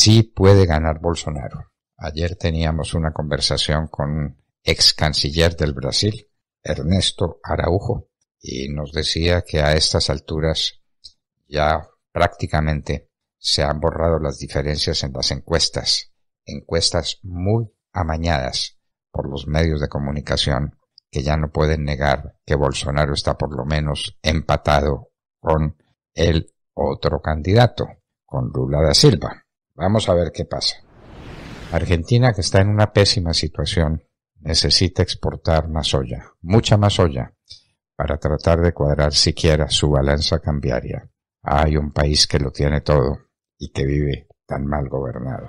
sí puede ganar Bolsonaro. Ayer teníamos una conversación con un ex canciller del Brasil, Ernesto Araujo, y nos decía que a estas alturas ya prácticamente se han borrado las diferencias en las encuestas, encuestas muy amañadas por los medios de comunicación que ya no pueden negar que Bolsonaro está por lo menos empatado con el otro candidato, con Lula da Silva. Vamos a ver qué pasa. Argentina, que está en una pésima situación, necesita exportar más soya, mucha más soya, para tratar de cuadrar siquiera su balanza cambiaria. Hay un país que lo tiene todo y que vive tan mal gobernado.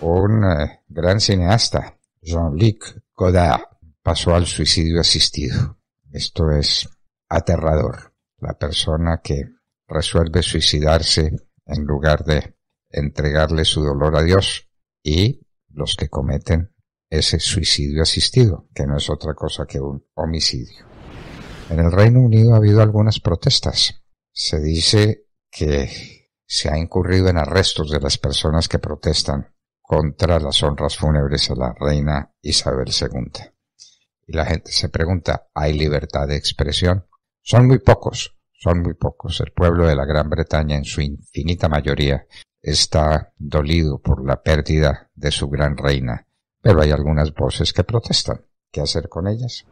Un eh, gran cineasta, Jean-Luc Godard, pasó al suicidio asistido. Esto es aterrador. La persona que resuelve suicidarse en lugar de entregarle su dolor a Dios y los que cometen ese suicidio asistido, que no es otra cosa que un homicidio. En el Reino Unido ha habido algunas protestas. Se dice que se ha incurrido en arrestos de las personas que protestan contra las honras fúnebres a la reina Isabel II. Y la gente se pregunta, ¿hay libertad de expresión? Son muy pocos, son muy pocos. El pueblo de la Gran Bretaña en su infinita mayoría está dolido por la pérdida de su gran reina, pero hay algunas voces que protestan. ¿Qué hacer con ellas?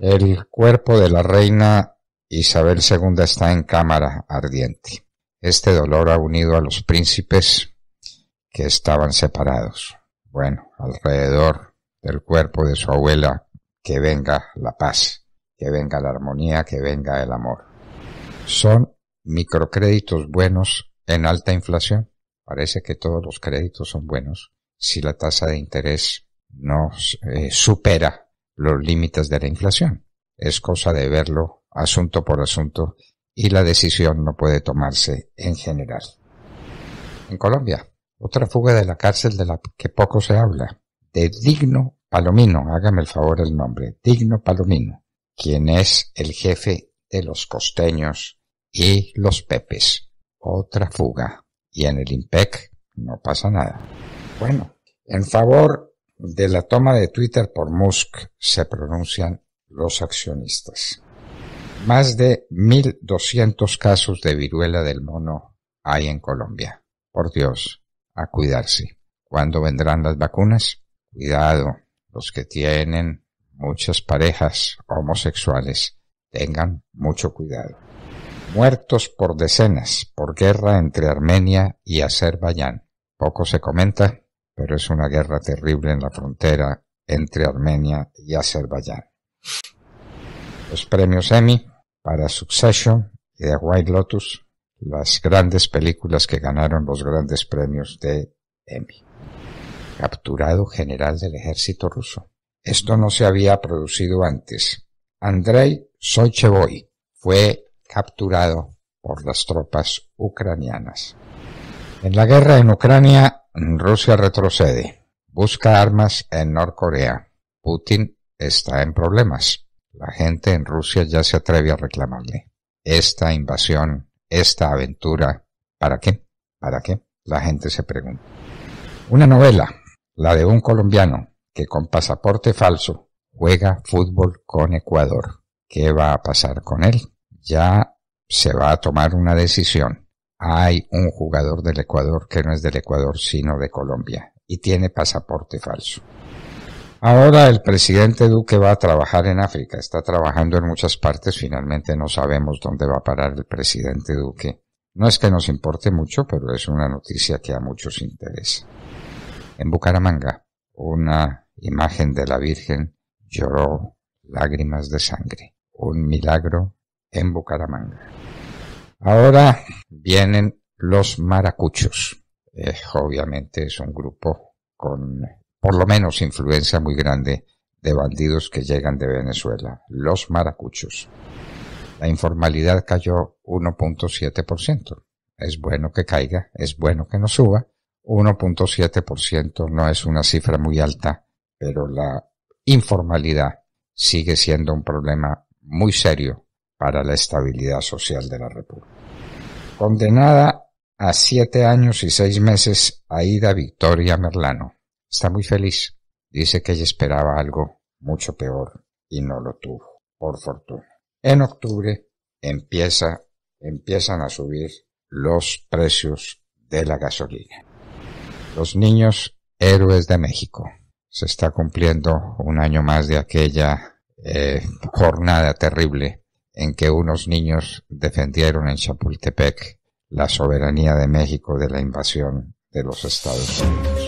El cuerpo de la reina Isabel II está en cámara ardiente. Este dolor ha unido a los príncipes que estaban separados. Bueno, alrededor del cuerpo de su abuela, que venga la paz, que venga la armonía, que venga el amor. Son microcréditos buenos en alta inflación, parece que todos los créditos son buenos si la tasa de interés no eh, supera los límites de la inflación. Es cosa de verlo asunto por asunto y la decisión no puede tomarse en general. En Colombia, otra fuga de la cárcel de la que poco se habla, de Digno Palomino, hágame el favor el nombre, Digno Palomino, quien es el jefe de los costeños y los pepes otra fuga. Y en el IMPEC no pasa nada. Bueno, en favor de la toma de Twitter por Musk se pronuncian los accionistas. Más de 1.200 casos de viruela del mono hay en Colombia. Por Dios, a cuidarse. ¿Cuándo vendrán las vacunas? Cuidado, los que tienen muchas parejas homosexuales tengan mucho cuidado muertos por decenas por guerra entre Armenia y Azerbaiyán. Poco se comenta, pero es una guerra terrible en la frontera entre Armenia y Azerbaiyán. Los premios Emmy para Succession y The White Lotus, las grandes películas que ganaron los grandes premios de Emmy. Capturado general del ejército ruso. Esto no se había producido antes. Andrei Sochevoy fue capturado por las tropas ucranianas. En la guerra en Ucrania, Rusia retrocede, busca armas en Norcorea. Putin está en problemas. La gente en Rusia ya se atreve a reclamarle. Esta invasión, esta aventura, ¿para qué? ¿Para qué? La gente se pregunta. Una novela, la de un colombiano que con pasaporte falso juega fútbol con Ecuador. ¿Qué va a pasar con él? ya se va a tomar una decisión. Hay un jugador del Ecuador que no es del Ecuador sino de Colombia y tiene pasaporte falso. Ahora el presidente Duque va a trabajar en África, está trabajando en muchas partes, finalmente no sabemos dónde va a parar el presidente Duque. No es que nos importe mucho, pero es una noticia que a muchos interesa. En Bucaramanga, una imagen de la Virgen lloró lágrimas de sangre, un milagro en Bucaramanga. Ahora vienen los maracuchos. Eh, obviamente es un grupo con por lo menos influencia muy grande de bandidos que llegan de Venezuela, los maracuchos. La informalidad cayó 1.7%. Es bueno que caiga, es bueno que no suba. 1.7% no es una cifra muy alta, pero la informalidad sigue siendo un problema muy serio para la estabilidad social de la República. Condenada a siete años y seis meses, Aida Victoria Merlano está muy feliz. Dice que ella esperaba algo mucho peor y no lo tuvo, por fortuna. En octubre empieza, empiezan a subir los precios de la gasolina. Los niños héroes de México. Se está cumpliendo un año más de aquella eh, jornada terrible en que unos niños defendieron en Chapultepec la soberanía de México de la invasión de los Estados Unidos.